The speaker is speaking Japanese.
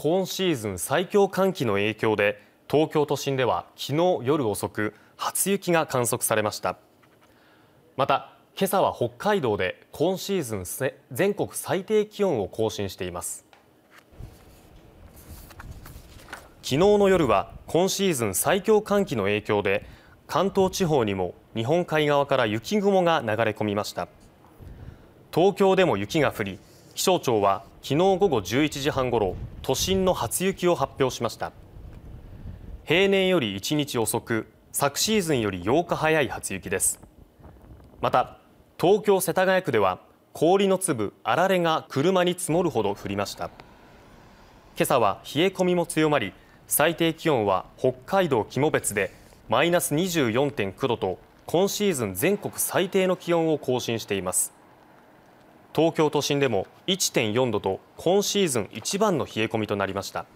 今シーズン最強寒気の影響で東京都心では昨日夜遅く初雪が観測されましたまた今朝は北海道で今シーズン全国最低気温を更新しています昨日の夜は今シーズン最強寒気の影響で関東地方にも日本海側から雪雲が流れ込みました東京でも雪が降り気象庁は昨日午後11時半ごろ都心の初雪を発表しました平年より1日遅く昨シーズンより8日早い初雪ですまた東京世田谷区では氷の粒あられが車に積もるほど降りました今朝は冷え込みも強まり最低気温は北海道肝別でマイナス24.9度と今シーズン全国最低の気温を更新しています東京都心でも1.4度と今シーズン一番の冷え込みとなりました。